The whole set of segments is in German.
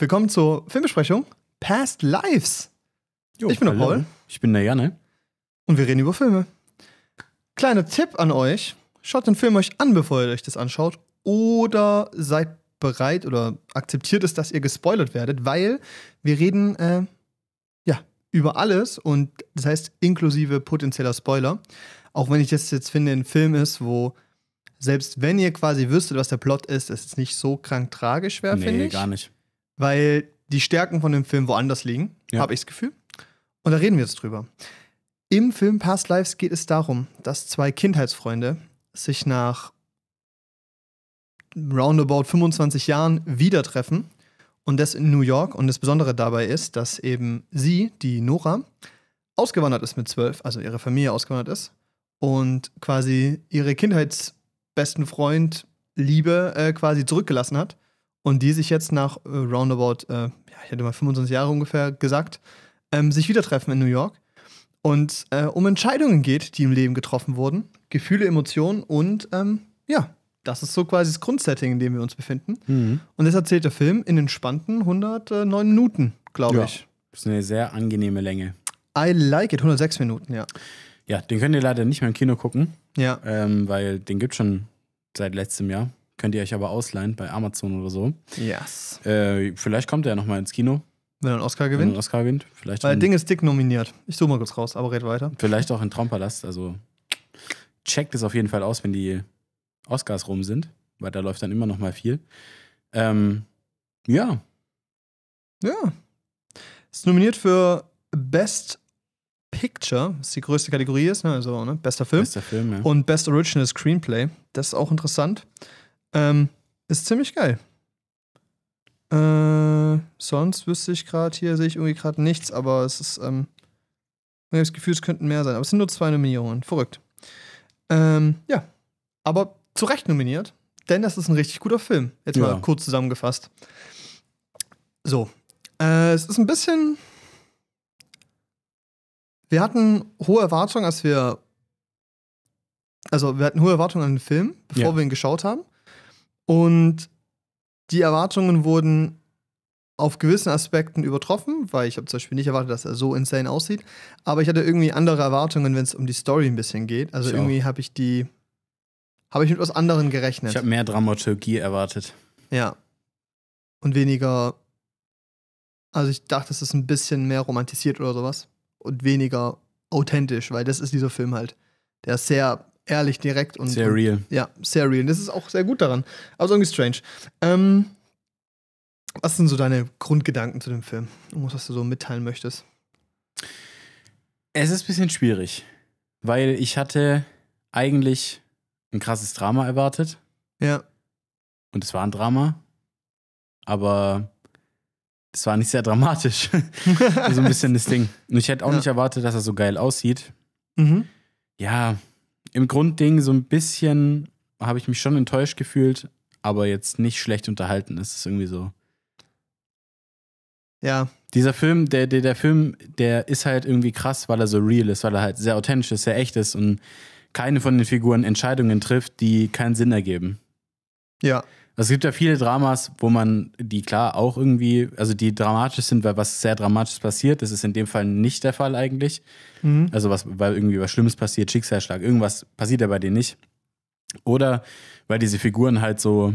Willkommen zur Filmbesprechung Past Lives. Jo, ich bin der Paul. Ich bin der Janne. Und wir reden über Filme. Kleiner Tipp an euch: Schaut den Film euch an, bevor ihr euch das anschaut. Oder seid bereit oder akzeptiert es, dass ihr gespoilert werdet, weil wir reden äh, ja, über alles und das heißt inklusive potenzieller Spoiler. Auch wenn ich das jetzt finde, ein Film ist, wo selbst wenn ihr quasi wüsstet, was der Plot ist, es ist nicht so krank tragisch wäre, nee, finde ich. Nee, gar nicht weil die Stärken von dem Film woanders liegen, ja. habe ich das Gefühl. Und da reden wir jetzt drüber. Im Film Past Lives geht es darum, dass zwei Kindheitsfreunde sich nach roundabout 25 Jahren wieder treffen und das in New York. Und das Besondere dabei ist, dass eben sie, die Nora, ausgewandert ist mit zwölf, also ihre Familie ausgewandert ist und quasi ihre Kindheitsbesten Freund Liebe äh, quasi zurückgelassen hat und die sich jetzt nach äh, roundabout, äh, ja, ich hätte mal 25 Jahre ungefähr gesagt, ähm, sich wieder treffen in New York und äh, um Entscheidungen geht, die im Leben getroffen wurden, Gefühle, Emotionen und ähm, ja, das ist so quasi das Grundsetting, in dem wir uns befinden. Mhm. Und das erzählt der Film in entspannten 109 Minuten, glaube ja. ich. Das ist eine sehr angenehme Länge. I like it, 106 Minuten, ja. Ja, den könnt ihr leider nicht mehr im Kino gucken. Ja. Ähm, weil den gibt es schon seit letztem Jahr. Könnt ihr euch aber ausleihen bei Amazon oder so. Yes. Äh, vielleicht kommt er ja nochmal ins Kino. Wenn er einen Oscar gewinnt. Wenn er einen Oscar gewinnt. Vielleicht Weil Ding ist dick nominiert. Ich suche mal kurz raus, aber red weiter. Vielleicht auch in Traumpalast. Also checkt es auf jeden Fall aus, wenn die Oscars rum sind. Weil da läuft dann immer noch mal viel. Ähm, ja. Ja. Ist nominiert für Best Picture, was die größte Kategorie ist, ne? also ne? bester Film. Bester Film, ja. Und Best Original Screenplay. Das ist auch interessant. Ähm, ist ziemlich geil. Äh, sonst wüsste ich gerade hier, sehe ich irgendwie gerade nichts, aber es ist, ähm, ich habe das Gefühl, es könnten mehr sein. Aber es sind nur zwei Nominierungen. Verrückt. Ähm, ja. Aber zu Recht nominiert, denn das ist ein richtig guter Film. Jetzt ja. mal kurz zusammengefasst. So. Äh, es ist ein bisschen. Wir hatten hohe Erwartungen, als wir. Also, wir hatten hohe Erwartungen an den Film, bevor ja. wir ihn geschaut haben. Und die Erwartungen wurden auf gewissen Aspekten übertroffen, weil ich habe zum Beispiel nicht erwartet, dass er so insane aussieht. Aber ich hatte irgendwie andere Erwartungen, wenn es um die Story ein bisschen geht. Also ich irgendwie habe ich die, habe ich mit was anderem gerechnet. Ich habe mehr Dramaturgie erwartet. Ja. Und weniger, also ich dachte, es ist ein bisschen mehr romantisiert oder sowas. Und weniger authentisch, weil das ist dieser Film halt. Der ist sehr ehrlich, direkt und. Sehr real. Ja, sehr real. Das ist auch sehr gut daran. Also irgendwie strange. Ähm, was sind so deine Grundgedanken zu dem Film? Irgendwas, was du so mitteilen möchtest? Es ist ein bisschen schwierig, weil ich hatte eigentlich ein krasses Drama erwartet. Ja. Und es war ein Drama, aber es war nicht sehr dramatisch. so ein bisschen das Ding. Und ich hätte auch ja. nicht erwartet, dass er so geil aussieht. Mhm. Ja, im Grundding so ein bisschen habe ich mich schon enttäuscht gefühlt, aber jetzt nicht schlecht unterhalten. Es ist irgendwie so. Ja. Dieser Film, der, der, der Film, der ist halt irgendwie krass, weil er so real ist, weil er halt sehr authentisch ist, sehr echt ist und keine von den Figuren Entscheidungen trifft, die keinen Sinn ergeben. Ja. Also es gibt ja viele Dramas, wo man die klar auch irgendwie, also die dramatisch sind, weil was sehr dramatisch passiert. Das ist in dem Fall nicht der Fall eigentlich. Mhm. Also was, weil irgendwie was Schlimmes passiert, Schicksalsschlag, irgendwas passiert ja bei denen nicht. Oder weil diese Figuren halt so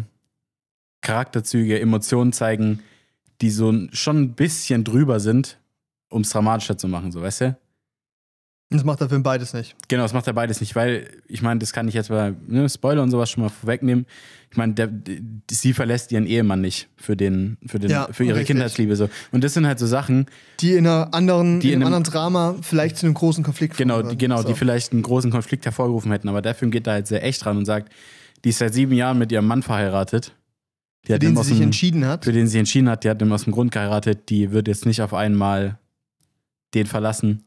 Charakterzüge, Emotionen zeigen, die so schon ein bisschen drüber sind, um es dramatischer zu machen, so weißt du? Das macht der Film beides nicht. Genau, das macht er beides nicht, weil ich meine, das kann ich jetzt bei ne, Spoiler und sowas schon mal vorwegnehmen. Ich meine, der, sie verlässt ihren Ehemann nicht für den, für den, ja, für ihre richtig. Kindheitsliebe so. Und das sind halt so Sachen, die in einer anderen, die in einem anderen Drama vielleicht zu einem großen Konflikt. Genau, die, genau, so. die vielleicht einen großen Konflikt hervorgerufen hätten. Aber der Film geht da halt sehr echt dran und sagt, die ist seit sieben Jahren mit ihrem Mann verheiratet. für den sie sich dem, entschieden hat. Für den sie entschieden hat, die hat ihm aus dem Grund geheiratet. Die wird jetzt nicht auf einmal den verlassen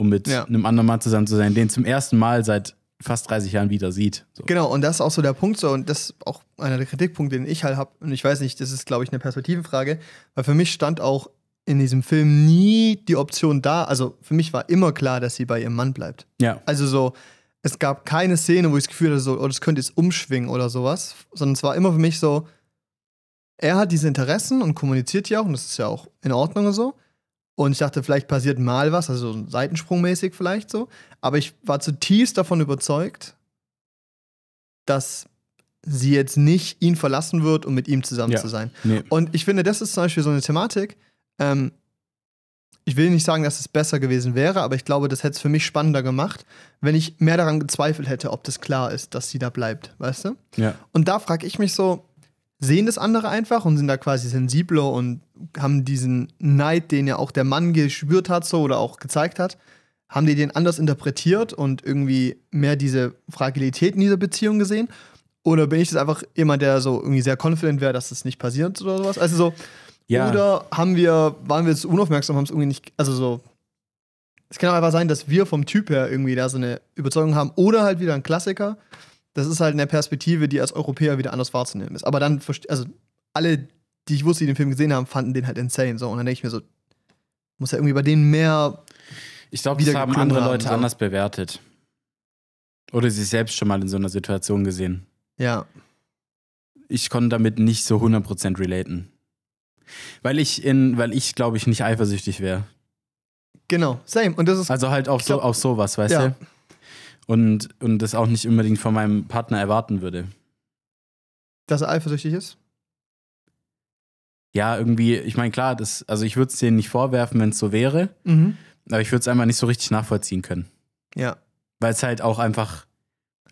um mit ja. einem anderen Mann zusammen zu sein, den zum ersten Mal seit fast 30 Jahren wieder sieht. So. Genau, und das ist auch so der Punkt so und das ist auch einer der Kritikpunkte, den ich halt habe. Und ich weiß nicht, das ist, glaube ich, eine Perspektivenfrage, weil für mich stand auch in diesem Film nie die Option da. Also für mich war immer klar, dass sie bei ihrem Mann bleibt. Ja. Also so, es gab keine Szene, wo ich das Gefühl hatte, so, oh, das könnte jetzt umschwingen oder sowas, sondern es war immer für mich so, er hat diese Interessen und kommuniziert ja auch und das ist ja auch in Ordnung und so. Und ich dachte, vielleicht passiert mal was, also Seitensprungmäßig vielleicht so. Aber ich war zutiefst davon überzeugt, dass sie jetzt nicht ihn verlassen wird, um mit ihm zusammen ja. zu sein. Nee. Und ich finde, das ist zum Beispiel so eine Thematik. Ähm, ich will nicht sagen, dass es besser gewesen wäre, aber ich glaube, das hätte es für mich spannender gemacht, wenn ich mehr daran gezweifelt hätte, ob das klar ist, dass sie da bleibt, weißt du? Ja. Und da frage ich mich so, sehen das andere einfach und sind da quasi sensibler und haben diesen Neid, den ja auch der Mann geschwürt hat so oder auch gezeigt hat, haben die den anders interpretiert und irgendwie mehr diese Fragilität in dieser Beziehung gesehen? Oder bin ich das einfach jemand, der so irgendwie sehr confident wäre, dass das nicht passiert oder sowas? Also so, ja. oder haben wir, waren wir jetzt unaufmerksam, haben es irgendwie nicht, also so, es kann auch einfach sein, dass wir vom Typ her irgendwie da so eine Überzeugung haben oder halt wieder ein Klassiker, das ist halt eine Perspektive, die als Europäer wieder anders wahrzunehmen ist. Aber dann, also alle, die ich wusste, die den Film gesehen haben, fanden den halt insane. So. Und dann denke ich mir so, muss ja irgendwie bei denen mehr. Ich glaube, das haben andere Leute haben, so. anders bewertet. Oder sich selbst schon mal in so einer Situation gesehen. Ja. Ich konnte damit nicht so 100% relaten. Weil ich in, weil ich, glaube ich, nicht eifersüchtig wäre. Genau, same. Und das ist. Also halt auch glaub, so auf sowas, weißt ja. du? und, und das auch nicht unbedingt von meinem Partner erwarten würde. Dass er eifersüchtig ist? Ja, irgendwie, ich meine, klar, das, also ich würde es denen nicht vorwerfen, wenn es so wäre, mhm. aber ich würde es einfach nicht so richtig nachvollziehen können. Ja. Weil es halt auch einfach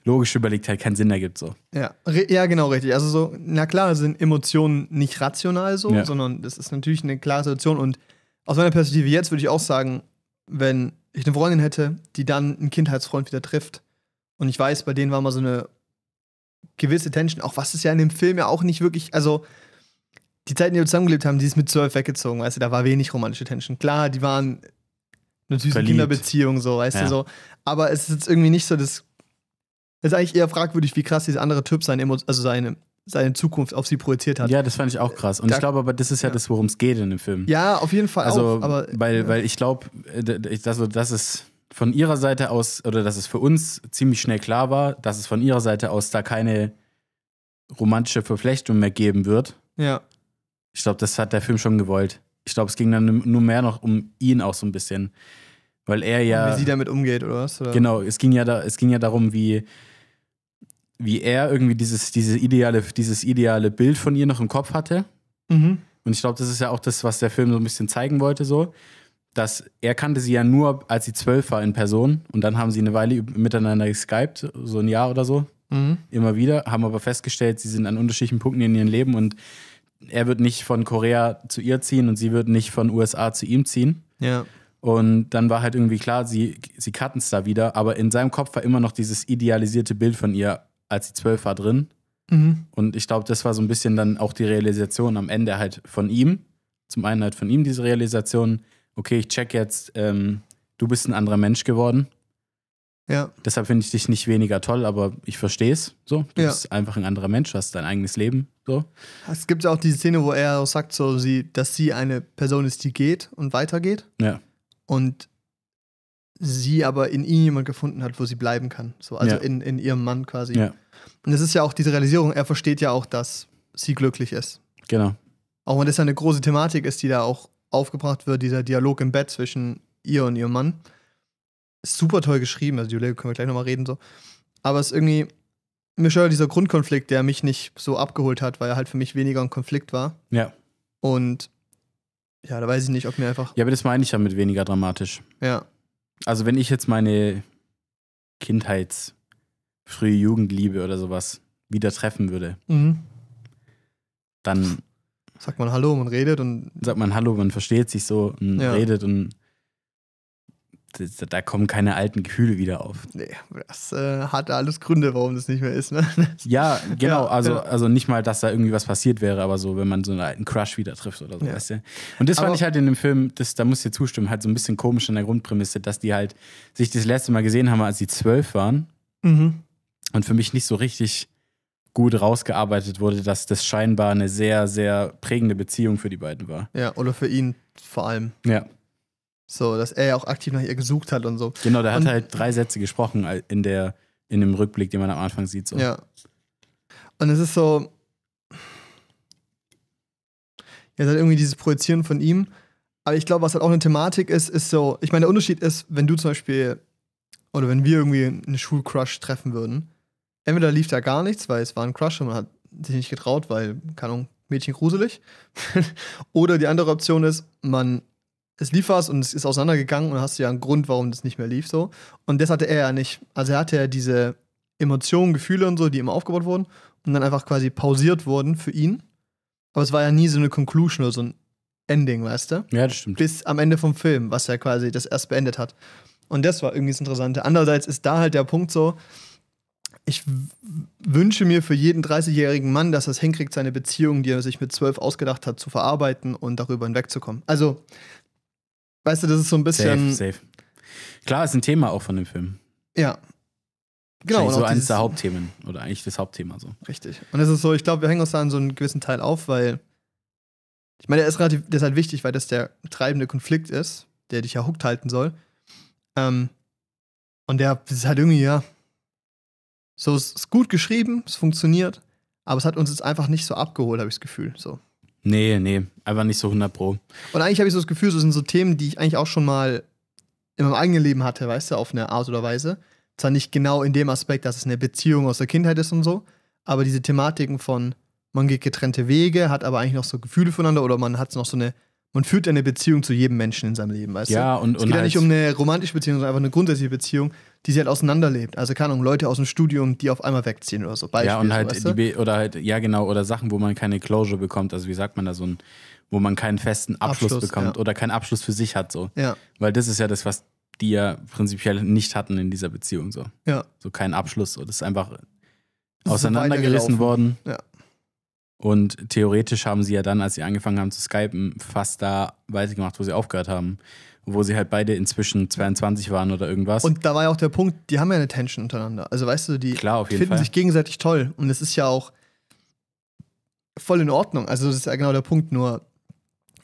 logisch überlegt halt keinen Sinn ergibt so. Ja, ja genau richtig. Also so na klar sind Emotionen nicht rational so, ja. sondern das ist natürlich eine klare Situation und aus meiner Perspektive jetzt würde ich auch sagen, wenn ich eine Freundin hätte, die dann einen Kindheitsfreund wieder trifft. Und ich weiß, bei denen war mal so eine gewisse Tension, auch was ist ja in dem Film ja auch nicht wirklich, also die Zeiten, die wir zusammengelebt haben, die ist mit zwölf weggezogen, weißt du, da war wenig romantische Tension. Klar, die waren eine süße Verliebt. Kinderbeziehung, so, weißt ja. du, so. Aber es ist jetzt irgendwie nicht so, das ist eigentlich eher fragwürdig, wie krass dieser andere Typ sein, also seine seine Zukunft auf sie projiziert hat. Ja, das fand ich auch krass. Und da, ich glaube aber, das ist ja, ja. das, worum es geht in dem Film. Ja, auf jeden Fall. Also, auch, aber, weil, ja. weil ich glaube, äh, also, dass es von ihrer Seite aus, oder dass es für uns ziemlich schnell klar war, dass es von ihrer Seite aus da keine romantische Verflechtung mehr geben wird. Ja. Ich glaube, das hat der Film schon gewollt. Ich glaube, es ging dann nur mehr noch um ihn auch so ein bisschen. Weil er ja. Und wie sie damit umgeht, oder was? Oder? Genau, es ging ja da, es ging ja darum, wie wie er irgendwie dieses, diese ideale, dieses ideale Bild von ihr noch im Kopf hatte. Mhm. Und ich glaube, das ist ja auch das, was der Film so ein bisschen zeigen wollte, so. Dass er kannte sie ja nur, als sie zwölf war in Person. Und dann haben sie eine Weile miteinander geskypt, so ein Jahr oder so. Mhm. Immer wieder. Haben aber festgestellt, sie sind an unterschiedlichen Punkten in ihrem Leben und er wird nicht von Korea zu ihr ziehen und sie wird nicht von USA zu ihm ziehen. Ja. Und dann war halt irgendwie klar, sie, sie cutten es da wieder, aber in seinem Kopf war immer noch dieses idealisierte Bild von ihr als sie zwölf war drin. Mhm. Und ich glaube, das war so ein bisschen dann auch die Realisation am Ende halt von ihm. Zum einen halt von ihm diese Realisation, okay, ich check jetzt, ähm, du bist ein anderer Mensch geworden. Ja. Deshalb finde ich dich nicht weniger toll, aber ich verstehe es. So, du ja. bist einfach ein anderer Mensch, hast dein eigenes Leben. So. Es gibt ja auch die Szene, wo er auch sagt, so, sie, dass sie eine Person ist, die geht und weitergeht. Ja. Und sie aber in ihm jemand gefunden hat, wo sie bleiben kann. So, also ja. in, in ihrem Mann quasi. Ja. Und es ist ja auch diese Realisierung, er versteht ja auch, dass sie glücklich ist. Genau. Auch wenn das ja eine große Thematik ist, die da auch aufgebracht wird, dieser Dialog im Bett zwischen ihr und ihrem Mann. super toll geschrieben, also die Julia können wir gleich nochmal reden. So. Aber es ist irgendwie, mir Michelle, dieser Grundkonflikt, der mich nicht so abgeholt hat, weil er halt für mich weniger ein Konflikt war. Ja. Und ja, da weiß ich nicht, ob mir einfach. Ja, aber das meine ich ja mit weniger dramatisch. Ja. Also, wenn ich jetzt meine Kindheits-, frühe Jugendliebe oder sowas wieder treffen würde, mhm. dann. Sagt man Hallo, man redet und. Sagt man Hallo, man versteht sich so und ja. redet und da, da kommen keine alten Gefühle wieder auf. Nee, das äh, hat alles Gründe, warum das nicht mehr ist. Ne? Ja, genau. Ja, also, ja. also nicht mal, dass da irgendwie was passiert wäre, aber so, wenn man so einen alten Crush wieder trifft oder so. Ja. Weißt du? Und das aber fand ich halt in dem Film, das, da muss ich dir zustimmen, halt so ein bisschen komisch in der Grundprämisse, dass die halt sich das letzte Mal gesehen haben, als sie zwölf waren. Mhm. Und für mich nicht so richtig gut rausgearbeitet wurde, dass das scheinbar eine sehr, sehr prägende Beziehung für die beiden war. Ja, oder für ihn vor allem. Ja. So, dass er ja auch aktiv nach ihr gesucht hat und so. Genau, der und, hat halt drei Sätze gesprochen in, der, in dem Rückblick, den man am Anfang sieht. So. Ja. Und es ist so. Ja, hat irgendwie dieses Projizieren von ihm. Aber ich glaube, was halt auch eine Thematik ist, ist so. Ich meine, der Unterschied ist, wenn du zum Beispiel. Oder wenn wir irgendwie einen Schulcrush treffen würden. Entweder lief da gar nichts, weil es war ein Crush und man hat sich nicht getraut, weil, keine Ahnung, Mädchen gruselig. oder die andere Option ist, man es lief was und es ist auseinandergegangen und dann hast du ja einen Grund, warum das nicht mehr lief so. Und das hatte er ja nicht. Also er hatte ja diese Emotionen, Gefühle und so, die immer aufgebaut wurden und dann einfach quasi pausiert wurden für ihn. Aber es war ja nie so eine Conclusion oder so ein Ending, weißt du? Ja, das stimmt. Bis am Ende vom Film, was ja quasi das erst beendet hat. Und das war irgendwie das Interessante. Andererseits ist da halt der Punkt so, ich wünsche mir für jeden 30-jährigen Mann, dass er es hinkriegt, seine Beziehung, die er sich mit 12 ausgedacht hat, zu verarbeiten und darüber hinwegzukommen. Also, Weißt du, das ist so ein bisschen. Safe, safe. Klar, ist ein Thema auch von dem Film. Ja. Genau. so eines der Hauptthemen oder eigentlich das Hauptthema so. Richtig. Und es ist so, ich glaube, wir hängen uns da an so einen gewissen Teil auf, weil ich meine, der ist relativ, der ist halt wichtig, weil das der treibende Konflikt ist, der dich ja hooked halten soll. Ähm, und der ist halt irgendwie, ja, so es ist gut geschrieben, es funktioniert, aber es hat uns jetzt einfach nicht so abgeholt, habe ich das Gefühl. So. Nee, nee, einfach nicht so 100 Pro. Und eigentlich habe ich so das Gefühl, so sind so Themen, die ich eigentlich auch schon mal in meinem eigenen Leben hatte, weißt du, auf eine Art oder Weise. Zwar nicht genau in dem Aspekt, dass es eine Beziehung aus der Kindheit ist und so, aber diese Thematiken von man geht getrennte Wege, hat aber eigentlich noch so Gefühle voneinander oder man hat noch so eine man führt eine Beziehung zu jedem Menschen in seinem Leben, weißt ja, du? Und, es geht ja nicht um eine romantische Beziehung, sondern einfach eine grundsätzliche Beziehung, die sie halt auseinanderlebt. Also keine Ahnung, Leute aus dem Studium, die auf einmal wegziehen oder so. Beispiel, ja, und halt, so, weißt du? oder halt, ja genau, oder Sachen, wo man keine Closure bekommt, also wie sagt man da so ein, wo man keinen festen Abschluss, Abschluss bekommt ja. oder keinen Abschluss für sich hat, so. Ja. Weil das ist ja das, was die ja prinzipiell nicht hatten in dieser Beziehung, so. Ja. So keinen Abschluss, so. Das ist einfach das auseinandergerissen ist worden. Ja. Und theoretisch haben sie ja dann, als sie angefangen haben zu skypen, fast da weitergemacht, wo sie aufgehört haben. Wo sie halt beide inzwischen 22 waren oder irgendwas. Und da war ja auch der Punkt, die haben ja eine Tension untereinander. Also weißt du, die Klar, finden Fall. sich gegenseitig toll. Und es ist ja auch voll in Ordnung. Also das ist ja genau der Punkt. Nur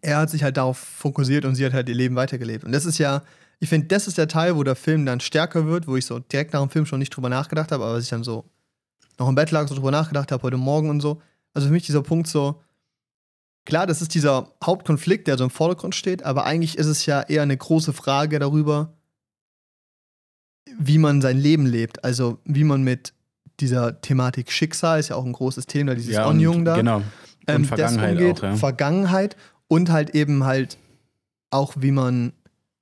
er hat sich halt darauf fokussiert und sie hat halt ihr Leben weitergelebt. Und das ist ja, ich finde, das ist der Teil, wo der Film dann stärker wird, wo ich so direkt nach dem Film schon nicht drüber nachgedacht habe, aber was ich dann so noch im Bett lag, so drüber nachgedacht habe, heute Morgen und so also für mich dieser Punkt so, klar, das ist dieser Hauptkonflikt, der so im Vordergrund steht, aber eigentlich ist es ja eher eine große Frage darüber, wie man sein Leben lebt. Also wie man mit dieser Thematik Schicksal ist ja auch ein großes Thema, dieses ja, Onjung da. Genau. Und ähm, Vergangenheit umgeht, auch, ja. Vergangenheit und halt eben halt auch, wie man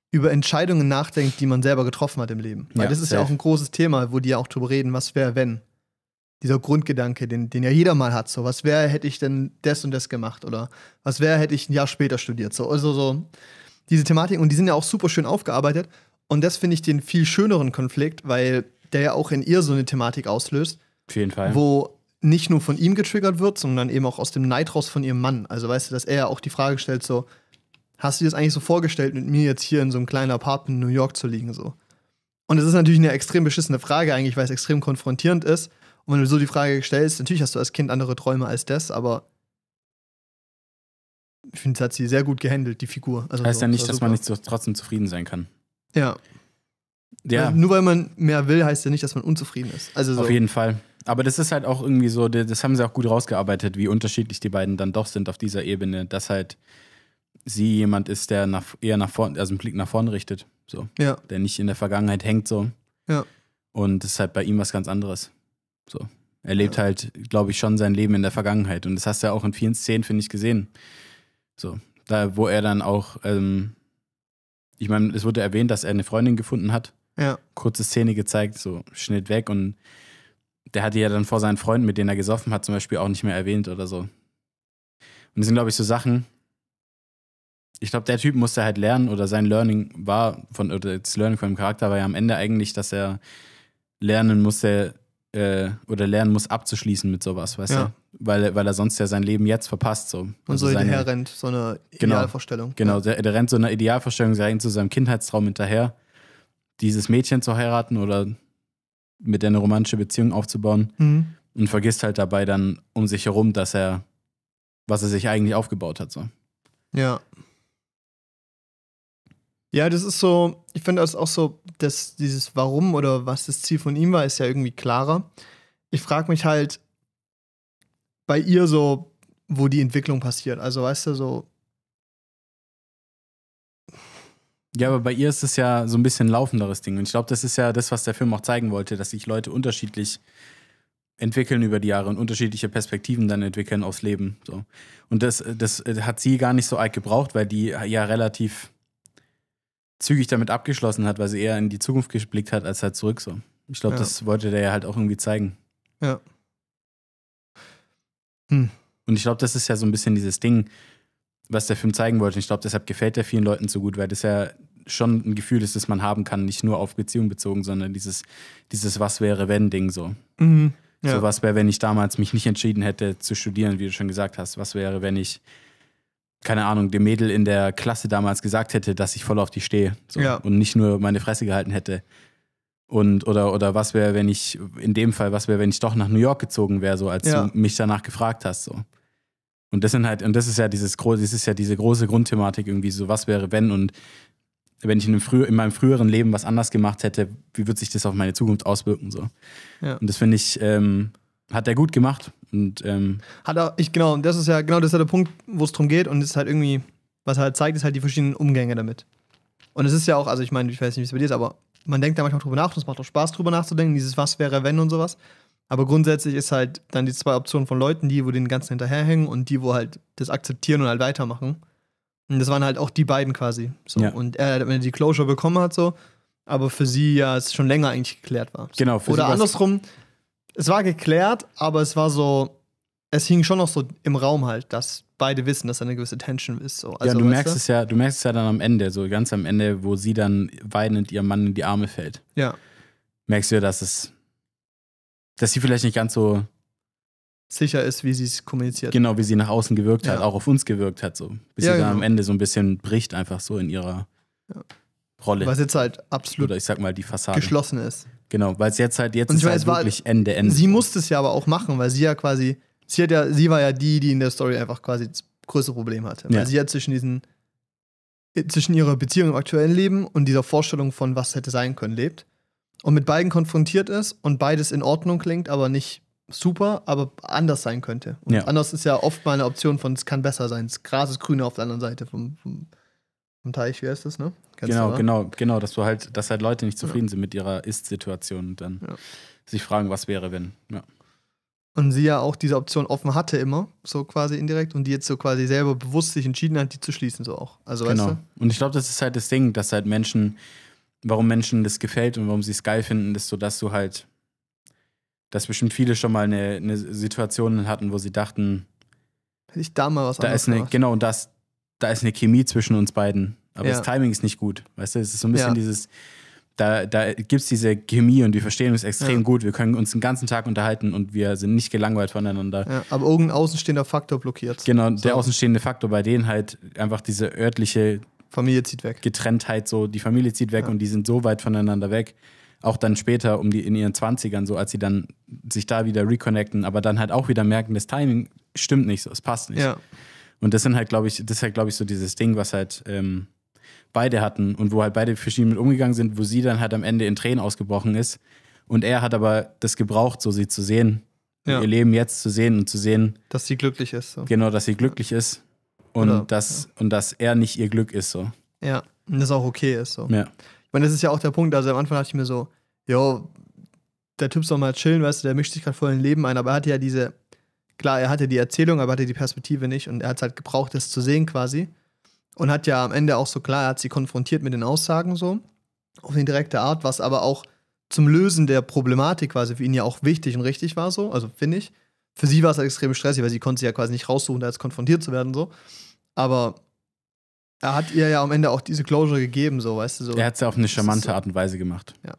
über Entscheidungen nachdenkt, die man selber getroffen hat im Leben. Weil ja, das ist safe. ja auch ein großes Thema, wo die ja auch drüber reden, was wäre, wenn dieser Grundgedanke, den, den ja jeder mal hat. So, was wäre, hätte ich denn das und das gemacht? Oder was wäre, hätte ich ein Jahr später studiert? So, also so diese Thematiken. Und die sind ja auch super schön aufgearbeitet. Und das finde ich den viel schöneren Konflikt, weil der ja auch in ihr so eine Thematik auslöst. Auf jeden Fall. Wo nicht nur von ihm getriggert wird, sondern eben auch aus dem Neid raus von ihrem Mann. Also weißt du, dass er ja auch die Frage stellt so, hast du dir das eigentlich so vorgestellt, mit mir jetzt hier in so einem kleinen Apartment in New York zu liegen so? Und es ist natürlich eine extrem beschissene Frage eigentlich, weil es extrem konfrontierend ist. Und wenn du so die Frage stellst, natürlich hast du als Kind andere Träume als das, aber ich finde, das hat sie sehr gut gehandelt, die Figur. Also heißt so, ja nicht, dass super. man nicht so, trotzdem zufrieden sein kann. Ja. ja. Weil nur weil man mehr will, heißt ja nicht, dass man unzufrieden ist. Also so. Auf jeden Fall. Aber das ist halt auch irgendwie so, das haben sie auch gut rausgearbeitet, wie unterschiedlich die beiden dann doch sind auf dieser Ebene, dass halt sie jemand ist, der nach, eher nach vorne, also einen Blick nach vorne richtet. So. Ja. Der nicht in der Vergangenheit hängt so. Ja. Und das ist halt bei ihm was ganz anderes. So. Er lebt ja. halt, glaube ich, schon sein Leben in der Vergangenheit. Und das hast du ja auch in vielen Szenen, finde ich, gesehen. So. Da, wo er dann auch, ähm, ich meine, es wurde erwähnt, dass er eine Freundin gefunden hat. Ja. Kurze Szene gezeigt, so Schnitt weg und der hatte ja dann vor seinen Freunden, mit denen er gesoffen hat, zum Beispiel auch nicht mehr erwähnt oder so. Und das sind, glaube ich, so Sachen. Ich glaube, der Typ musste halt lernen oder sein Learning war, von, oder das Learning von dem Charakter war ja am Ende eigentlich, dass er lernen musste, äh, oder lernen muss, abzuschließen mit sowas, weißt ja. du? Weil, weil er sonst ja sein Leben jetzt verpasst. So. Und also so hinterher seine, rennt, so eine genau. Idealvorstellung. Genau, genau ja. der, der, rennt so einer Idealvorstellung sein zu seinem Kindheitstraum hinterher, dieses Mädchen zu heiraten oder mit der eine romantische Beziehung aufzubauen mhm. und vergisst halt dabei dann um sich herum, dass er, was er sich eigentlich aufgebaut hat. So. Ja. Ja, das ist so, ich finde das auch so, dass dieses Warum oder was das Ziel von ihm war, ist ja irgendwie klarer. Ich frage mich halt bei ihr so, wo die Entwicklung passiert. Also weißt du, so. Ja, aber bei ihr ist es ja so ein bisschen ein laufenderes Ding. Und ich glaube, das ist ja das, was der Film auch zeigen wollte, dass sich Leute unterschiedlich entwickeln über die Jahre und unterschiedliche Perspektiven dann entwickeln aufs Leben. So. Und das, das hat sie gar nicht so alt gebraucht, weil die ja relativ zügig damit abgeschlossen hat, weil sie eher in die Zukunft geblickt hat, als halt zurück so. Ich glaube, ja. das wollte der ja halt auch irgendwie zeigen. Ja. Hm. Und ich glaube, das ist ja so ein bisschen dieses Ding, was der Film zeigen wollte. Und ich glaube, deshalb gefällt er vielen Leuten so gut, weil das ja schon ein Gefühl ist, das man haben kann, nicht nur auf Beziehung bezogen, sondern dieses, dieses Was wäre, wenn Ding so. Mhm. Ja. So was wäre, wenn ich damals mich nicht entschieden hätte zu studieren, wie du schon gesagt hast. Was wäre, wenn ich keine Ahnung, dem Mädel in der Klasse damals gesagt hätte, dass ich voll auf dich stehe so, ja. und nicht nur meine Fresse gehalten hätte. Und, oder, oder was wäre, wenn ich, in dem Fall, was wäre, wenn ich doch nach New York gezogen wäre, so als ja. du mich danach gefragt hast. So. Und das sind halt, und das ist ja dieses große, das ist ja diese große Grundthematik irgendwie, so was wäre, wenn und wenn ich in, früher, in meinem früheren Leben was anders gemacht hätte, wie würde sich das auf meine Zukunft auswirken? So. Ja. Und das finde ich, ähm, hat er gut gemacht. Und, ähm hat er, ich, genau, das ist ja, genau, das ist ja der Punkt, wo es drum geht. Und es ist halt irgendwie, was er halt zeigt, ist halt die verschiedenen Umgänge damit. Und es ist ja auch, also ich meine, ich weiß nicht, wie es bei dir ist, aber man denkt da manchmal drüber nach und es macht auch Spaß, drüber nachzudenken, dieses Was wäre, wenn und sowas. Aber grundsätzlich ist halt dann die zwei Optionen von Leuten, die, wo den Ganzen hinterherhängen und die, wo halt das akzeptieren und halt weitermachen. Und das waren halt auch die beiden quasi. So. Ja. Und er, wenn er die Closure bekommen hat, so, aber für sie ja es schon länger eigentlich geklärt war. So. Genau. Oder andersrum, es war geklärt, aber es war so, es hing schon noch so im Raum halt, dass beide wissen, dass da eine gewisse Tension ist. So. Also, ja, du merkst du? es ja, du merkst es ja dann am Ende, so ganz am Ende, wo sie dann weinend ihrem Mann in die Arme fällt. Ja. Merkst du ja, dass es, dass sie vielleicht nicht ganz so sicher ist, wie sie es kommuniziert. Genau, wie sie nach außen gewirkt ja. hat, auch auf uns gewirkt hat, so. Bis ja, sie dann genau. am Ende so ein bisschen bricht, einfach so in ihrer ja. Rolle. Was jetzt halt absolut, oder ich sag mal, die Fassade geschlossen ist. Genau, weil es jetzt halt jetzt ist halt wirklich Ende Ende. Sie musste es ja aber auch machen, weil sie ja quasi, sie hat ja, sie war ja die, die in der Story einfach quasi das größte Problem hatte. Weil ja. sie ja zwischen diesen, zwischen ihrer Beziehung im aktuellen Leben und dieser Vorstellung von, was hätte sein können, lebt. Und mit beiden konfrontiert ist und beides in Ordnung klingt, aber nicht super, aber anders sein könnte. Und ja. anders ist ja oft mal eine Option von, es kann besser sein. Das Gras ist grüner auf der anderen Seite vom, vom am Teich, wie heißt das, ne? Kennst genau, du, genau, genau, dass du halt, dass halt Leute nicht zufrieden ja. sind mit ihrer Ist-Situation und dann ja. sich fragen, was wäre, wenn. Ja. Und sie ja auch diese Option offen hatte immer, so quasi indirekt, und die jetzt so quasi selber bewusst sich entschieden hat, die zu schließen, so auch. Also, genau. Weißt du? Und ich glaube, das ist halt das Ding, dass halt Menschen, warum Menschen das gefällt und warum sie es geil finden, ist so, dass du halt, dass bestimmt viele schon mal eine, eine Situation hatten, wo sie dachten, hätte ich da mal was da ist eine, gemacht. Genau, und das, da ist eine Chemie zwischen uns beiden. Aber ja. das Timing ist nicht gut. Weißt du, es ist so ein bisschen ja. dieses, da, da gibt es diese Chemie und wir verstehen uns extrem ja. gut. Wir können uns den ganzen Tag unterhalten und wir sind nicht gelangweilt voneinander. Ja, aber irgendein außenstehender Faktor blockiert. Genau, so. der außenstehende Faktor, bei denen halt einfach diese örtliche Familie zieht weg. Getrenntheit so, die Familie zieht weg ja. und die sind so weit voneinander weg. Auch dann später, um die in ihren 20ern, so als sie dann sich da wieder reconnecten, aber dann halt auch wieder merken, das Timing stimmt nicht so, es passt nicht. Ja. Und das sind halt, glaube ich, das ist halt, glaube ich, so dieses Ding, was halt ähm, beide hatten und wo halt beide verschieden mit umgegangen sind, wo sie dann halt am Ende in Tränen ausgebrochen ist. Und er hat aber das gebraucht, so sie zu sehen. Ja. Ihr Leben jetzt zu sehen und zu sehen. Dass sie glücklich ist. So. Genau, dass sie glücklich ist. Und, Oder, dass, ja. und dass er nicht ihr Glück ist. So. Ja, und das auch okay ist. So. Ja. Ich meine, das ist ja auch der Punkt. Also am Anfang dachte ich mir so, jo, der Typ soll mal chillen, weißt du, der mischt sich gerade voll in Leben ein, aber er hatte ja diese klar, er hatte die Erzählung, aber hatte die Perspektive nicht und er hat es halt gebraucht, das zu sehen quasi. Und hat ja am Ende auch so klar, er hat sie konfrontiert mit den Aussagen so, auf eine direkte Art, was aber auch zum Lösen der Problematik quasi für ihn ja auch wichtig und richtig war so, also finde ich. Für sie war es halt extrem stressig, weil sie konnte sie ja quasi nicht raussuchen, da jetzt konfrontiert zu werden so. Aber er hat ihr ja am Ende auch diese Closure gegeben, so, weißt du so. Er hat es ja auf eine charmante so. Art und Weise gemacht. Ja.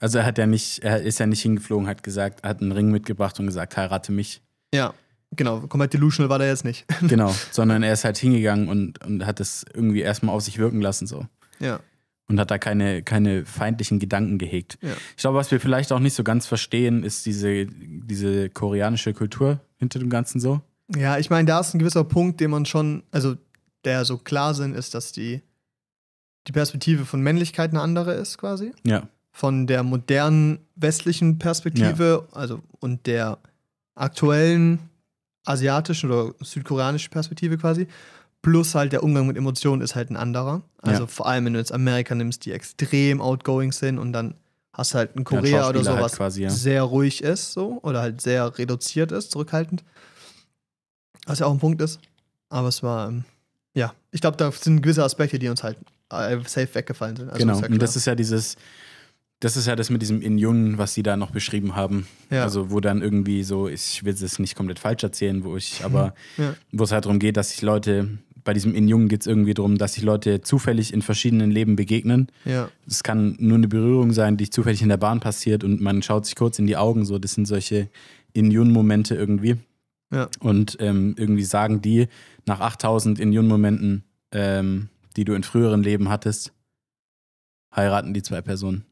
Also er hat ja nicht, er ist ja nicht hingeflogen, hat gesagt, hat einen Ring mitgebracht und gesagt, heirate mich. Ja, genau. Komplett delusional war der jetzt nicht. genau, sondern er ist halt hingegangen und, und hat es irgendwie erstmal auf sich wirken lassen, so. Ja. Und hat da keine, keine feindlichen Gedanken gehegt. Ja. Ich glaube, was wir vielleicht auch nicht so ganz verstehen, ist diese, diese koreanische Kultur hinter dem Ganzen so. Ja, ich meine, da ist ein gewisser Punkt, den man schon, also der so klar Sinn ist, dass die, die Perspektive von Männlichkeit eine andere ist, quasi. Ja. Von der modernen westlichen Perspektive, ja. also und der aktuellen asiatischen oder südkoreanischen Perspektive quasi. Plus halt der Umgang mit Emotionen ist halt ein anderer. Also ja. vor allem, wenn du jetzt Amerika nimmst, die extrem outgoing sind und dann hast halt in Korea ja, oder halt sowas, halt quasi, ja. sehr ruhig ist, so, oder halt sehr reduziert ist, zurückhaltend. Was ja auch ein Punkt ist. Aber es war, ähm, ja, ich glaube, da sind gewisse Aspekte, die uns halt äh, safe weggefallen sind. Also genau, und das ist ja dieses, das ist ja das mit diesem Injun, was sie da noch beschrieben haben. Ja. Also, wo dann irgendwie so, ich will es nicht komplett falsch erzählen, wo ich, hm. aber ja. wo es halt darum geht, dass sich Leute, bei diesem Injun geht es irgendwie darum, dass sich Leute zufällig in verschiedenen Leben begegnen. Ja. Es kann nur eine Berührung sein, die zufällig in der Bahn passiert und man schaut sich kurz in die Augen. So, das sind solche Injun-Momente irgendwie. Ja. Und ähm, irgendwie sagen die nach 8000 Injun-Momenten, ähm, die du in früheren Leben hattest, heiraten die zwei Personen.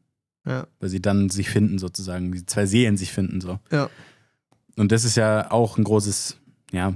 Ja. Weil sie dann sich finden, sozusagen. Die zwei Seelen sich finden, so. Ja. Und das ist ja auch ein großes, ja.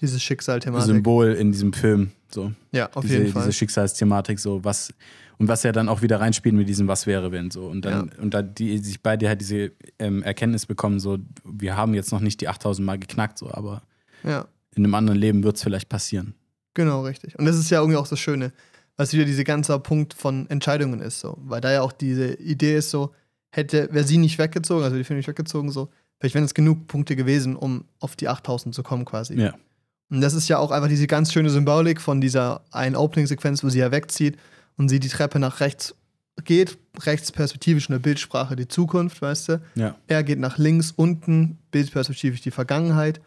Dieses Schicksalthematik. Symbol in diesem Film, so. Ja, auf diese, jeden Fall. Diese Schicksalsthematik, so, was. Und was ja dann auch wieder reinspielt mit diesem Was wäre, wenn, so. Und dann, ja. und da die sich beide halt diese ähm, Erkenntnis bekommen, so, wir haben jetzt noch nicht die 8000 Mal geknackt, so, aber. Ja. In einem anderen Leben wird es vielleicht passieren. Genau, richtig. Und das ist ja irgendwie auch das Schöne was wieder dieser ganze Punkt von Entscheidungen ist, so. Weil da ja auch diese Idee ist, so, hätte, wäre sie nicht weggezogen, also die Film nicht weggezogen, so, vielleicht wären es genug Punkte gewesen, um auf die 8000 zu kommen, quasi. Ja. Und das ist ja auch einfach diese ganz schöne Symbolik von dieser einen Opening-Sequenz, wo sie ja wegzieht und sie die Treppe nach rechts geht, rechtsperspektivisch in der Bildsprache die Zukunft, weißt du? Ja. Er geht nach links unten, bildperspektivisch die Vergangenheit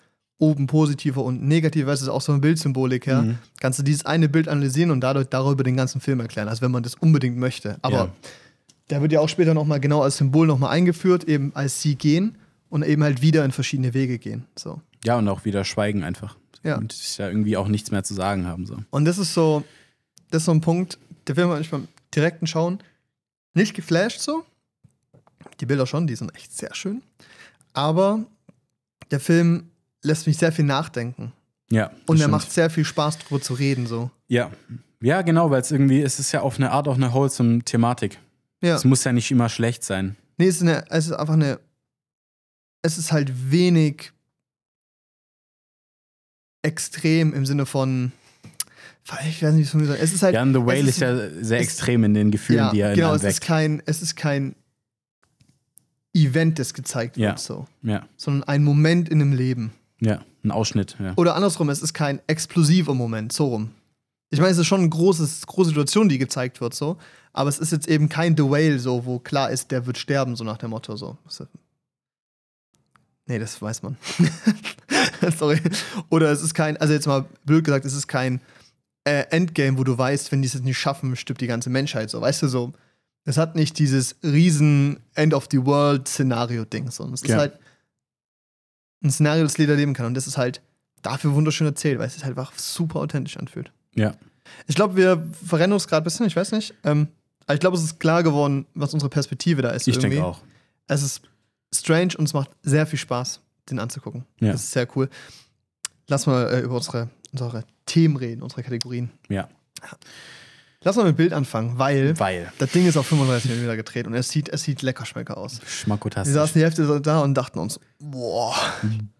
oben positiver und negativer, das ist auch so eine Bildsymbolik her, mhm. kannst du dieses eine Bild analysieren und dadurch darüber den ganzen Film erklären, also wenn man das unbedingt möchte. Aber ja. der wird ja auch später nochmal genau als Symbol nochmal eingeführt, eben als sie gehen und eben halt wieder in verschiedene Wege gehen. So. Ja, und auch wieder schweigen einfach. Ja. Und sich ja irgendwie auch nichts mehr zu sagen haben. So. Und das ist so, das ist so ein Punkt, der Film man nicht beim direkten Schauen nicht geflasht so. Die Bilder schon, die sind echt sehr schön. Aber der Film lässt mich sehr viel nachdenken. Ja. Und er macht sehr viel Spaß, darüber zu reden, so. Ja. Ja, genau, weil es irgendwie, es ist ja auf eine Art auch eine wholesome Thematik. Ja. Es muss ja nicht immer schlecht sein. Nee, es ist, eine, es ist einfach eine. Es ist halt wenig extrem im Sinne von. Ich weiß nicht, wie es sagen. Es ist halt. Ja, The Whale ist, ist, ja sehr ist, extrem in den Gefühlen, ja, die er genau, in Genau, es ist kein, es ist kein Event, das gezeigt ja. wird, so. Ja. Sondern ein Moment in einem Leben. Ja, ein Ausschnitt. Ja. Oder andersrum, es ist kein explosiver Moment, so rum. Ich meine, es ist schon eine große Situation, die gezeigt wird, so. Aber es ist jetzt eben kein The Whale, so, wo klar ist, der wird sterben, so nach dem Motto, so. Nee, das weiß man. Sorry. Oder es ist kein, also jetzt mal blöd gesagt, es ist kein äh, Endgame, wo du weißt, wenn die es jetzt nicht schaffen, stirbt die ganze Menschheit, so. Weißt du, so. Es hat nicht dieses riesen End of the World-Szenario-Ding, so. es ja. halt ein Szenario das Lied leben kann. Und das ist halt dafür wunderschön erzählt, weil es sich halt einfach super authentisch anfühlt. Ja. Ich glaube, wir verändern uns gerade ein bisschen, ich weiß nicht. Ähm, aber ich glaube, es ist klar geworden, was unsere Perspektive da ist. Ich denke auch. Es ist strange und es macht sehr viel Spaß, den anzugucken. Ja. Das ist sehr cool. Lass mal äh, über unsere, unsere Themen reden, unsere Kategorien. Ja. ja. Lass mal mit dem Bild anfangen, weil, weil. das Ding ist auf 35 mm gedreht und es sieht, es sieht leckerschmecker aus. Schmackotastisch. Wir saßen die Hälfte da und dachten uns, boah.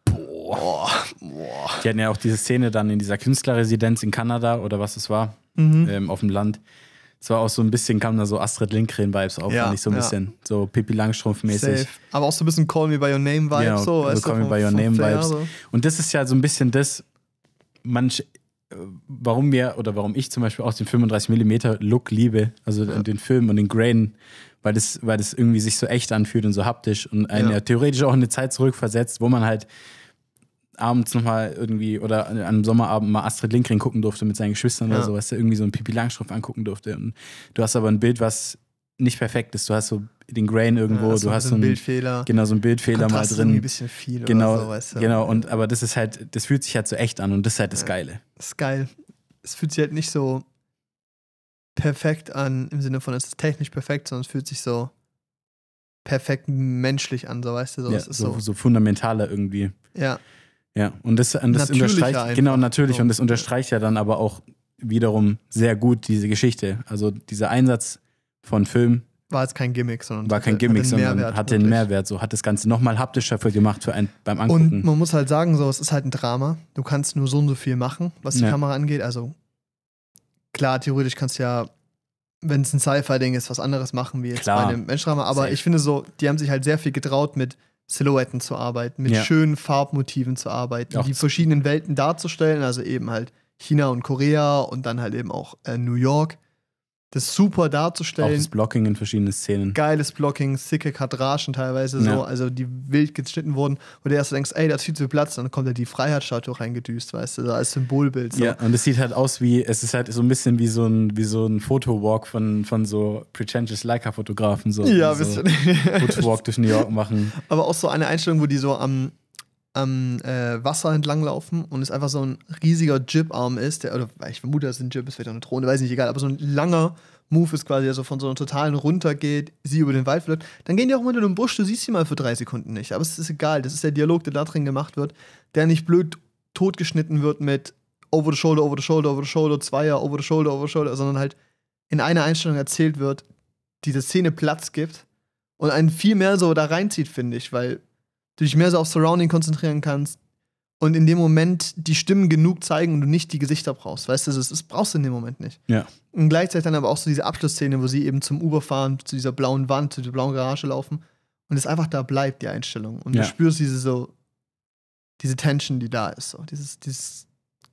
Boah. boah. Die hatten ja auch diese Szene dann in dieser Künstlerresidenz in Kanada oder was es war, mhm. ähm, auf dem Land. Es war auch so ein bisschen, kam da so Astrid Lindgren-Vibes auf, ja, fand ich so ein ja. bisschen. So Pippi Langstrumpf-mäßig. Aber auch so ein bisschen Call Me By Your Name-Vibes. Genau, so, so Call Me By Your Name-Vibes. Und das ist ja so ein bisschen das, manche warum wir oder warum ich zum Beispiel auch den 35mm Look liebe, also ja. den Film und den Grain, weil das, weil das irgendwie sich so echt anfühlt und so haptisch und einen ja. theoretisch auch in eine Zeit zurückversetzt, wo man halt abends nochmal irgendwie oder an einem Sommerabend mal Astrid Lindgren gucken durfte mit seinen Geschwistern ja. oder so, was der irgendwie so ein Pipi Langstrumpf angucken durfte. Und du hast aber ein Bild, was nicht perfekt ist. Du hast so den Grain irgendwo. Ja, du hast so einen Bildfehler. Genau, so einen Bildfehler Kontrast mal drin. ein bisschen viel genau, oder so, weißt du. Genau, und, aber das ist halt, das fühlt sich halt so echt an und das ist halt das Geile. Das ist geil. Es fühlt sich halt nicht so perfekt an, im Sinne von, es ist technisch perfekt, sondern es fühlt sich so perfekt menschlich an, so weißt du. So, ja, so, so, so fundamentaler irgendwie. Ja. Ja, und das, und das unterstreicht, einfach. genau, natürlich, so. und das unterstreicht ja dann aber auch wiederum sehr gut diese Geschichte. Also dieser Einsatz von Film war es kein Gimmick, sondern war kein hatte, Gimmick, hatte einen sondern Mehrwert, hat den Mehrwert, so hat das Ganze nochmal haptischer für gemacht für ein, beim Angucken. Und man muss halt sagen, so es ist halt ein Drama. Du kannst nur so und so viel machen, was die ja. Kamera angeht. Also klar, theoretisch kannst du ja, wenn es ein Sci-Fi-Ding ist, was anderes machen wie jetzt klar. bei einem Menschdrama. Aber Safe. ich finde so, die haben sich halt sehr viel getraut mit Silhouetten zu arbeiten, mit ja. schönen Farbmotiven zu arbeiten, Doch. die verschiedenen Welten darzustellen, also eben halt China und Korea und dann halt eben auch äh, New York das super darzustellen. Auch das Blocking in verschiedenen Szenen. Geiles Blocking, sicke Kadragen teilweise ja. so, also die wild geschnitten wurden, wo du erst denkst, ey, da ist viel zu Platz, dann kommt da die Freiheitsstatue reingedüst, weißt du, so als Symbolbild. So. Ja, und es sieht halt aus wie, es ist halt so ein bisschen wie so ein, wie so ein Fotowalk von, von so pretentious Leica-Fotografen. So, ja, so bisschen. Fotowalk durch New York machen. Aber auch so eine Einstellung, wo die so am am äh, Wasser entlanglaufen und es einfach so ein riesiger Jib-Arm ist, der, oder ich vermute, dass es ein Jib ist, vielleicht auch eine Drohne, weiß nicht, egal, aber so ein langer Move ist quasi, der so von so einer totalen runter geht, sie über den Wald flirrt, dann gehen die auch mal in den Busch, du siehst sie mal für drei Sekunden nicht, aber es ist egal, das ist der Dialog, der da drin gemacht wird, der nicht blöd totgeschnitten wird mit over the shoulder, over the shoulder, over the shoulder, Zweier, over the shoulder, over the shoulder, sondern halt in einer Einstellung erzählt wird, die der Szene Platz gibt und einen viel mehr so da reinzieht, finde ich, weil du dich mehr so auf Surrounding konzentrieren kannst und in dem Moment die Stimmen genug zeigen und du nicht die Gesichter brauchst. Weißt du, das, das brauchst du in dem Moment nicht. Ja. Und gleichzeitig dann aber auch so diese Abschlussszene, wo sie eben zum Uber fahren, zu dieser blauen Wand, zu der blauen Garage laufen und es einfach da bleibt, die Einstellung. Und ja. du spürst diese so, diese Tension, die da ist, so dieses, dieses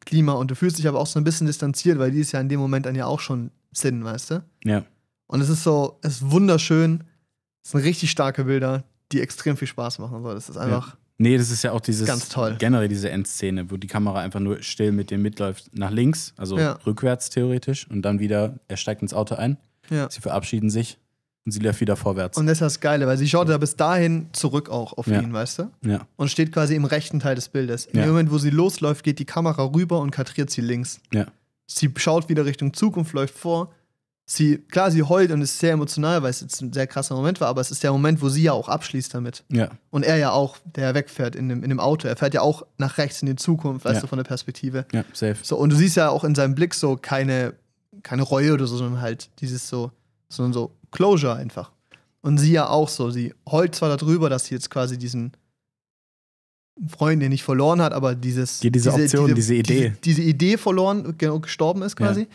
Klima und du fühlst dich aber auch so ein bisschen distanziert, weil die ist ja in dem Moment dann ja auch schon Sinn, weißt du? Ja. Und es ist so, es ist wunderschön, es sind richtig starke Bilder, die extrem viel Spaß machen. So, das ist einfach. Ja. Nee, das ist ja auch dieses ganz toll. generell diese Endszene, wo die Kamera einfach nur still mit dem mitläuft nach links, also ja. rückwärts theoretisch, und dann wieder, er steigt ins Auto ein, ja. sie verabschieden sich und sie läuft wieder vorwärts. Und das ist das Geile, weil sie schaut ja bis dahin zurück auch auf ja. ihn, weißt du? Ja. Und steht quasi im rechten Teil des Bildes. Im Moment, wo sie losläuft, geht die Kamera rüber und kadriert sie links. Ja. Sie schaut wieder Richtung Zukunft, läuft vor sie, klar, sie heult und ist sehr emotional, weil es jetzt ein sehr krasser Moment war, aber es ist der Moment, wo sie ja auch abschließt damit. Ja. Und er ja auch, der wegfährt in dem, in dem Auto. Er fährt ja auch nach rechts in die Zukunft, weißt ja. du, von der Perspektive. Ja, safe. So, und du siehst ja auch in seinem Blick so keine, keine Reue oder so, sondern halt dieses so, sondern so Closure einfach. Und sie ja auch so. Sie heult zwar darüber, dass sie jetzt quasi diesen Freund, den nicht verloren hat, aber dieses. Ja, diese, diese Option, diese, diese Idee. Diese, diese, Idee verloren, gestorben ist quasi. Ja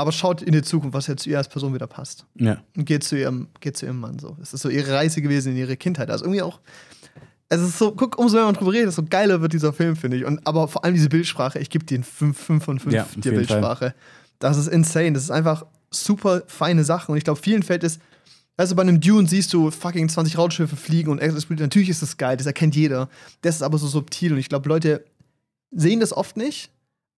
aber schaut in die Zukunft, was jetzt zu ihr als Person wieder passt. Ja. Und geht zu ihrem, geht zu ihrem Mann so. Es ist so ihre Reise gewesen in ihre Kindheit. Also irgendwie auch. Es ist so, guck, umso mehr man drüber redet, desto geiler wird dieser Film, finde ich. Und, aber vor allem diese Bildsprache, ich gebe dir 5, 5 von 5, ja, die Bildsprache. Fall. Das ist insane. Das ist einfach super feine Sachen. Und ich glaube, vielen fällt es, also bei einem Dune siehst du fucking 20 Rautschiffe fliegen und natürlich ist das geil, das erkennt jeder. Das ist aber so subtil und ich glaube, Leute sehen das oft nicht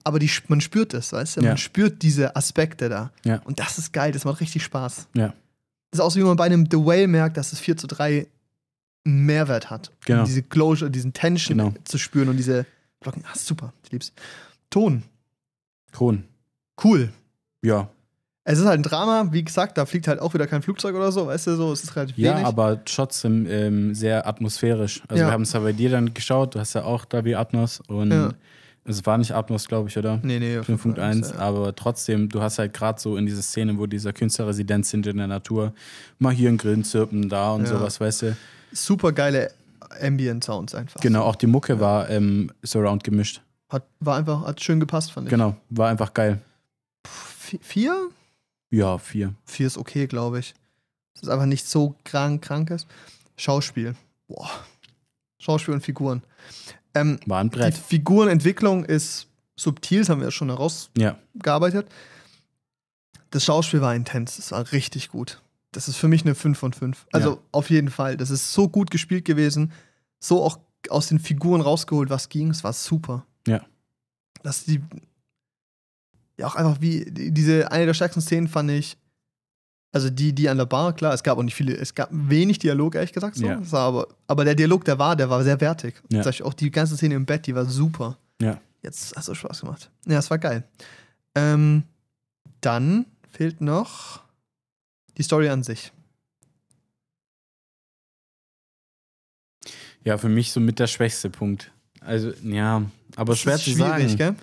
aber die, man spürt es, weißt du? Ja. Man spürt diese Aspekte da. Ja. Und das ist geil, das macht richtig Spaß. Ja. Das ist auch so, wie man bei einem The Whale merkt, dass es 4 zu 3 einen Mehrwert hat. Genau. diese Closure, diesen Tension genau. zu spüren und diese Blocken. Ah, super, ich lieb's. Ton. Ton. Cool. Ja. Es ist halt ein Drama, wie gesagt, da fliegt halt auch wieder kein Flugzeug oder so, weißt du, so es ist relativ ja, wenig. aber trotzdem ähm, sehr atmosphärisch. Also ja. wir haben es ja bei dir dann geschaut, du hast ja auch Davi Atmos und es war nicht Atmos, glaube ich, oder? Nee, nee. 5.1, ja. aber trotzdem, du hast halt gerade so in diese Szene, wo dieser Künstlerresidenz sind in der Natur, mal hier einen Grillen zirpen, da und ja. sowas, weißt du. Super geile Ambient-Sounds einfach. Genau, auch die Mucke ja. war ähm, Surround gemischt. Hat, war einfach, hat schön gepasst, fand ich. Genau, war einfach geil. Puh, vier? Ja, vier. Vier ist okay, glaube ich. Das ist einfach nicht so krank, krankes. Schauspiel. Boah. Schauspiel und Figuren. Ähm, War ein Brett. Die Figurenentwicklung ist subtil, das haben wir ja schon herausgearbeitet. Ja. Das Schauspiel war intens, es war richtig gut. Das ist für mich eine 5 von 5. Also ja. auf jeden Fall. Das ist so gut gespielt gewesen, so auch aus den Figuren rausgeholt, was ging. Es war super. Ja. Dass die. Ja, auch einfach wie. Diese, eine der stärksten Szenen fand ich, also die, die an der Bar, klar, es gab auch nicht viele, es gab wenig Dialog, ehrlich gesagt. So. Ja. Aber, aber der Dialog, der war, der war sehr wertig. Ja. Auch die ganze Szene im Bett, die war super. Ja. Jetzt hast du Spaß gemacht. Ja, es war geil. Ähm, dann fehlt noch die Story an sich. Ja, für mich so mit der schwächste Punkt. Also, ja, aber das schwer zu sagen. Schwierig, gell?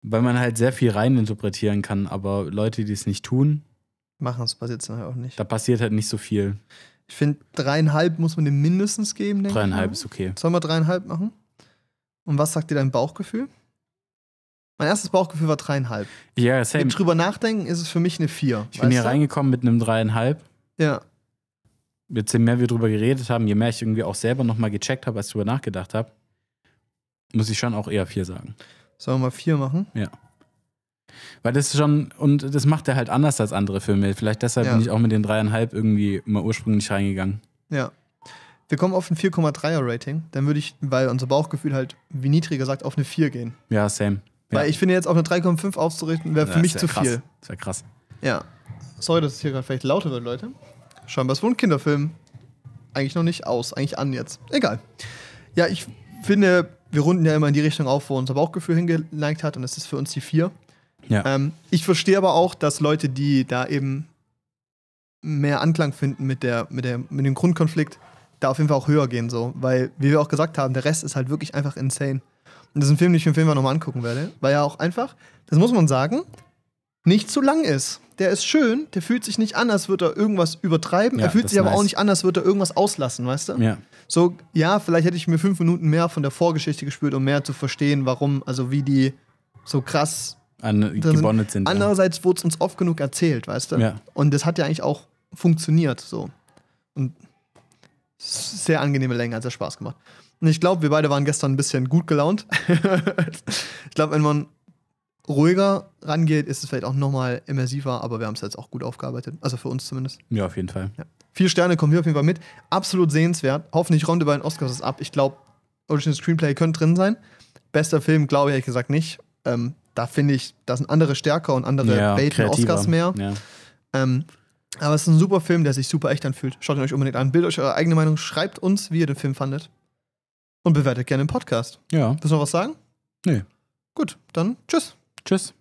Weil man halt sehr viel reininterpretieren kann, aber Leute, die es nicht tun, machen, das passiert dann halt auch nicht. Da passiert halt nicht so viel. Ich finde, dreieinhalb muss man dem mindestens geben, denke Dreieinhalb ich. ist okay. Sollen wir dreieinhalb machen? Und was sagt dir dein Bauchgefühl? Mein erstes Bauchgefühl war dreieinhalb. Ja, yeah, same. Mit drüber nachdenken ist es für mich eine vier. Ich bin hier du? reingekommen mit einem dreieinhalb. Ja. Jetzt, je mehr wir drüber geredet haben, je mehr ich irgendwie auch selber nochmal gecheckt habe, als ich drüber nachgedacht habe, muss ich schon auch eher vier sagen. Sollen wir mal vier machen? Ja. Weil das schon, und das macht er halt anders als andere Filme. Vielleicht deshalb ja. bin ich auch mit den dreieinhalb irgendwie mal ursprünglich reingegangen. Ja. Wir kommen auf ein 4,3er Rating. Dann würde ich, weil unser Bauchgefühl halt, wie niedriger sagt, auf eine 4 gehen. Ja, same. Ja. Weil ich finde jetzt auf eine 3,5 auszurichten, wäre für ja, mich zu krass. viel. Das wäre krass. Ja. Sorry, dass es hier gerade vielleicht lauter wird, Leute. Scheinbar ist wohl ein Kinderfilm. Eigentlich noch nicht aus, eigentlich an jetzt. Egal. Ja, ich finde, wir runden ja immer in die Richtung auf, wo unser Bauchgefühl hingeneigt hat und das ist für uns die 4. Ja. Ähm, ich verstehe aber auch, dass Leute, die da eben mehr Anklang finden mit, der, mit, der, mit dem Grundkonflikt, da auf jeden Fall auch höher gehen, so. Weil, wie wir auch gesagt haben, der Rest ist halt wirklich einfach insane. Und das ist ein Film, den ich mir Film nochmal angucken werde, weil er auch einfach, das muss man sagen, nicht zu lang ist. Der ist schön, der fühlt sich nicht an, als würde er irgendwas übertreiben. Ja, er fühlt sich aber nice. auch nicht an, als würde er irgendwas auslassen, weißt du? Ja. So, ja, vielleicht hätte ich mir fünf Minuten mehr von der Vorgeschichte gespürt, um mehr zu verstehen, warum, also wie die so krass an, gebondet sind. Andererseits ja. wurde es uns oft genug erzählt, weißt du? Ja. Und das hat ja eigentlich auch funktioniert so. Und sehr angenehme Länge, hat sehr Spaß gemacht. Und ich glaube, wir beide waren gestern ein bisschen gut gelaunt. ich glaube, wenn man ruhiger rangeht, ist es vielleicht auch nochmal immersiver, aber wir haben es jetzt auch gut aufgearbeitet. Also für uns zumindest. Ja, auf jeden Fall. Ja. Vier Sterne kommen wir auf jeden Fall mit. Absolut sehenswert. Hoffentlich räumt ihr bei den Oscars das ab. Ich glaube, Original Screenplay könnte drin sein. Bester Film, glaube ich ehrlich gesagt nicht. Ähm, da finde ich, da sind andere stärker und andere ja, Welten Oscars mehr. Ja. Ähm, aber es ist ein super Film, der sich super echt anfühlt. Schaut ihn euch unbedingt an. Bildet euch eure eigene Meinung. Schreibt uns, wie ihr den Film fandet. Und bewertet gerne den Podcast. Ja. Willst du noch was sagen? Nee. Gut, dann tschüss. Tschüss.